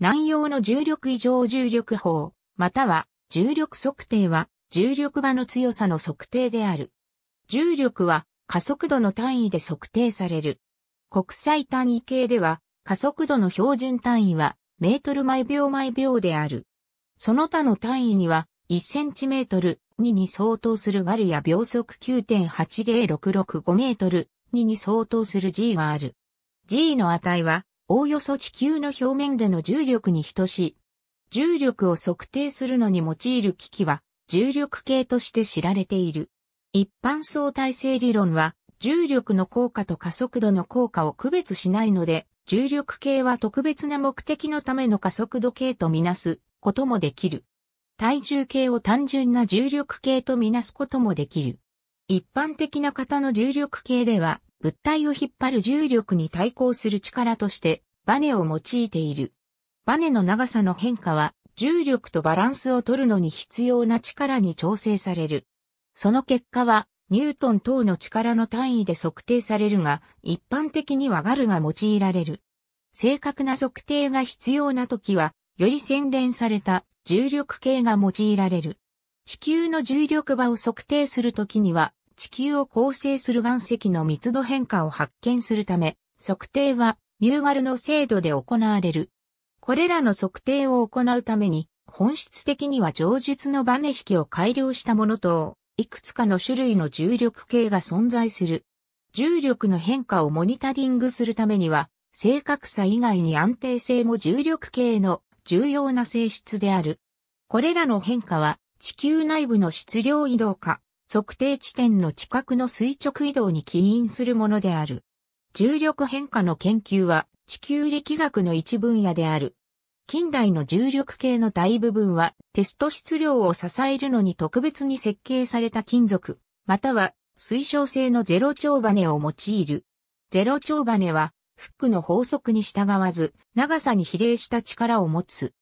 南洋の重力異常重力法、または重力測定は重力場の強さの測定である。重力は加速度の単位で測定される。国際単位系では加速度の標準単位はメートル毎秒毎秒である。その他の単位には1センチメートル2に相当するガルや秒速9.80665メートル2に相当する G がある。G の値はおおよそ地球の表面での重力に等しい。重力を測定するのに用いる機器は重力計として知られている。一般相対性理論は重力の効果と加速度の効果を区別しないので、重力計は特別な目的のための加速度計とみなすこともできる。体重計を単純な重力計とみなすこともできる。一般的な型の重力計では、物体を引っ張る重力に対抗する力としてバネを用いている。バネの長さの変化は重力とバランスを取るのに必要な力に調整される。その結果はニュートン等の力の単位で測定されるが、一般的にはガルが用いられる。正確な測定が必要な時は、より洗練された重力計が用いられる。地球の重力場を測定するときには、地球を構成する岩石の密度変化を発見するため、測定はミューガルの精度で行われる。これらの測定を行うために、本質的には上述のバネ式を改良したものと、いくつかの種類の重力計が存在する。重力の変化をモニタリングするためには、正確さ以外に安定性も重力計の重要な性質である。これらの変化は地球内部の質量移動か測定地点の近くの垂直移動に起因するものである。重力変化の研究は地球力学の一分野である。近代の重力系の大部分はテスト質量を支えるのに特別に設計された金属、または水晶製のゼロ長バネを用いる。ゼロ長バネはフックの法則に従わず長さに比例した力を持つ。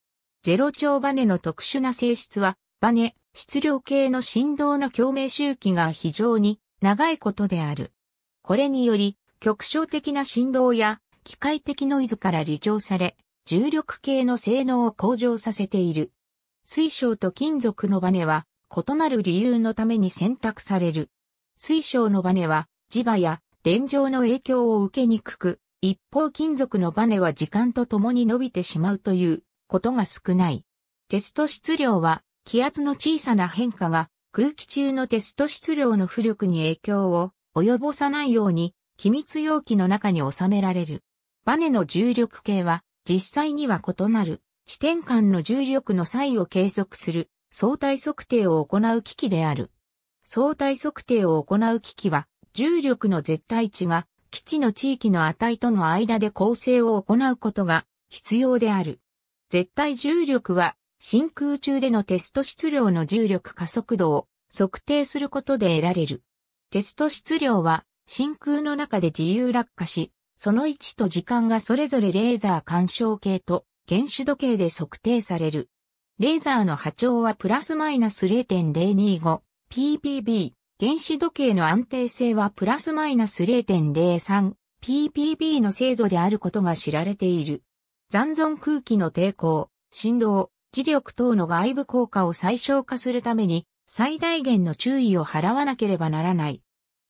ゼロ長バネの特殊な性質はバネ、質量計の振動の共鳴周期が非常に長いことである。これにより、局所的な振動や機械的ノイズから離場され、重力計の性能を向上させている。水晶と金属のバネは異なる理由のために選択される。水晶のバネは磁場や電状の影響を受けにくく、一方金属のバネは時間とともに伸びてしまうということが少ない。テスト質量は気圧の小さな変化が空気中のテスト質量の浮力に影響を及ぼさないように機密容器の中に収められる。バネの重力計は実際には異なる視点間の重力の差を計測する相対測定を行う機器である。相対測定を行う機器は重力の絶対値が基地の地域の値との間で構成を行うことが必要である。絶対重力は真空中でのテスト質量の重力加速度を測定することで得られる。テスト質量は真空の中で自由落下し、その位置と時間がそれぞれレーザー干渉計と原子時計で測定される。レーザーの波長はプラスマイナス 0.025ppb。原子時計の安定性はプラスマイナス 0.03ppb の精度であることが知られている。残存空気の抵抗、振動、磁力等の外部効果を最小化するために最大限の注意を払わなければならない。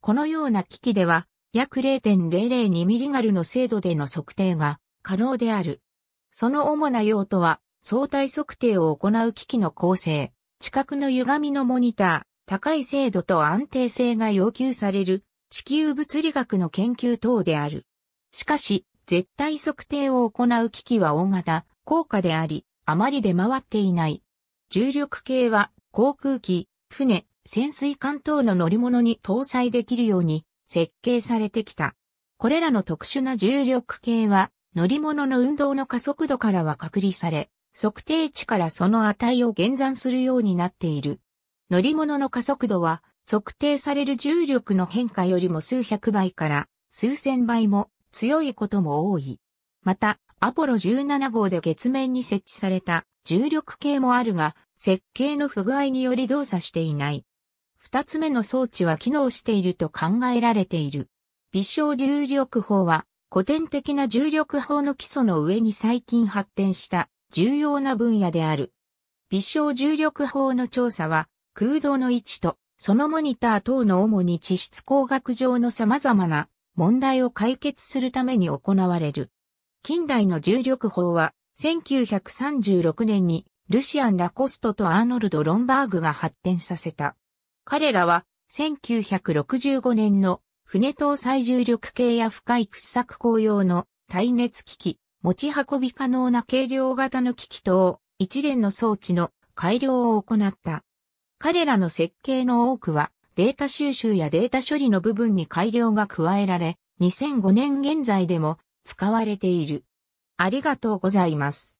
このような機器では約0.002ミリガルの精度での測定が可能である。その主な用途は相対測定を行う機器の構成、近くの歪みのモニター、高い精度と安定性が要求される地球物理学の研究等である。しかし、絶対測定を行う機器は大型、高価であり、あまり出回っていない。重力系は航空機、船、潜水艦等の乗り物に搭載できるように設計されてきた。これらの特殊な重力系は乗り物の運動の加速度からは隔離され、測定値からその値を減算するようになっている。乗り物の加速度は測定される重力の変化よりも数百倍から数千倍も強いことも多い。また、アポロ17号で月面に設置された重力計もあるが、設計の不具合により動作していない。二つ目の装置は機能していると考えられている。微小重力法は、古典的な重力法の基礎の上に最近発展した重要な分野である。微小重力法の調査は、空洞の位置と、そのモニター等の主に地質工学上の様々な問題を解決するために行われる。近代の重力法は、1936年にルシアン・ラコストとアーノルド・ロンバーグが発展させた。彼らは、1965年の船搭最重力系や深い掘削工用の耐熱機器、持ち運び可能な軽量型の機器等、一連の装置の改良を行った。彼らの設計の多くは、データ収集やデータ処理の部分に改良が加えられ、2005年現在でも使われている。ありがとうございます。